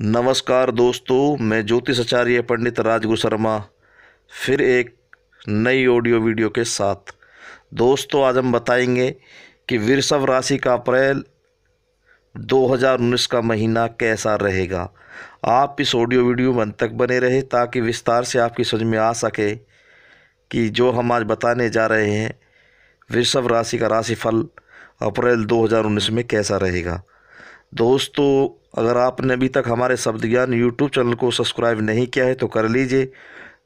नमस्कार दोस्तों मैं ज्योतिष आचार्य पंडित राजगु शर्मा फिर एक नई ऑडियो वीडियो के साथ दोस्तों आज हम बताएंगे कि वृषभ राशि का अप्रैल 2019 का महीना कैसा रहेगा आप इस ऑडियो वीडियो में अंत तक बने रहे ताकि विस्तार से आपकी समझ में आ सके कि जो हम आज बताने जा रहे हैं वृषभ राशि का राशिफल अप्रैल 2019 में कैसा रहेगा दोस्तों अगर आपने अभी तक हमारे शब्द ज्ञान यूट्यूब चैनल को सब्सक्राइब नहीं किया है तो कर लीजिए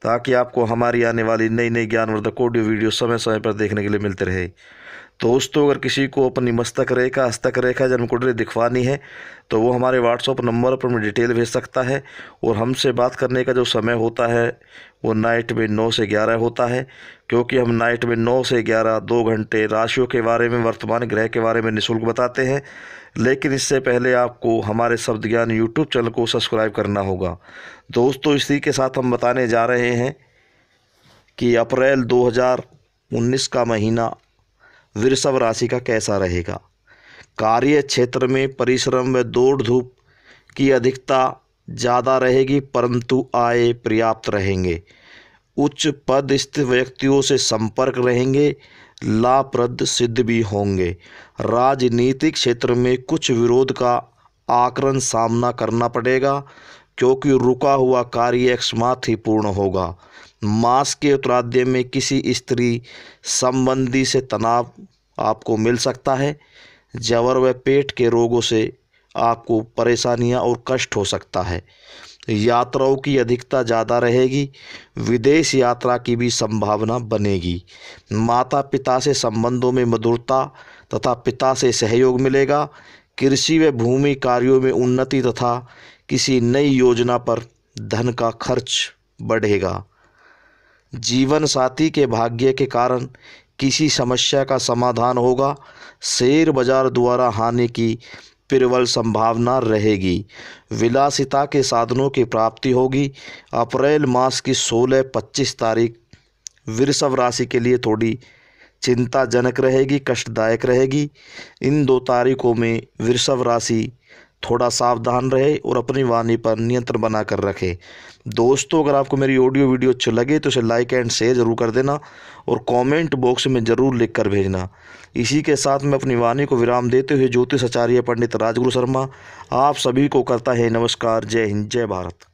ताकि आपको हमारी आने वाली नई नई ज्ञानवर्धक ऑडियो वीडियो समय समय पर देखने के लिए मिलते रहे दोस्तों अगर किसी को अपनी मस्तक रेखा हस्तक रेखा जन्म कुंडली दिखवानी है तो वो हमारे व्हाट्सअप नंबर पर हमें डिटेल भेज सकता है और हमसे बात करने का जो समय होता है वो नाइट में नौ से ग्यारह होता है क्योंकि हम नाइट में नौ से ग्यारह दो घंटे राशियों के बारे में वर्तमान ग्रह के बारे में निःशुल्क बताते हैं लेकिन इससे पहले आपको हमारे शब्द ज्ञान यूट्यूब चैनल को सब्सक्राइब करना होगा दोस्तों इसी के साथ हम बताने जा रहे हैं कि अप्रैल 2019 का महीना वृषभ राशि का कैसा रहेगा कार्य क्षेत्र में परिश्रम व दौड़ धूप की अधिकता ज़्यादा रहेगी परंतु आय पर्याप्त रहेंगे उच्च पद स्थित व्यक्तियों से संपर्क रहेंगे लाभप्रद सिद्ध भी होंगे राजनीतिक क्षेत्र में कुछ विरोध का आकरण सामना करना पड़ेगा क्योंकि रुका हुआ कार्य अकस्मात ही पूर्ण होगा मास के उत्तराध्य में किसी स्त्री संबंधी से तनाव आपको मिल सकता है जवर व पेट के रोगों से आपको परेशानियां और कष्ट हो सकता है यात्राओं की अधिकता ज़्यादा रहेगी विदेश यात्रा की भी संभावना बनेगी माता पिता से संबंधों में मधुरता तथा पिता से सहयोग मिलेगा कृषि व भूमि कार्यों में उन्नति तथा किसी नई योजना पर धन का खर्च बढ़ेगा जीवन साथी के भाग्य के कारण किसी समस्या का समाधान होगा शेयर बाजार द्वारा हानि की प्रबल संभावना रहेगी विलासिता के साधनों की प्राप्ति होगी अप्रैल मास की 16-25 तारीख वृषभ राशि के लिए थोड़ी चिंताजनक रहेगी कष्टदायक रहेगी इन दो तारीखों में वृषभ राशि थोड़ा सावधान रहे और अपनी वाणी पर नियंत्रण बना कर रखे दोस्तों अगर आपको मेरी ऑडियो वीडियो अच्छी लगे तो इसे लाइक एंड शेयर ज़रूर कर देना और कमेंट बॉक्स में ज़रूर लिख कर भेजना इसी के साथ मैं अपनी वाणी को विराम देते हुए ज्योतिष आचार्य पंडित राजगुरु शर्मा आप सभी को करता है नमस्कार जय हिंद जय भारत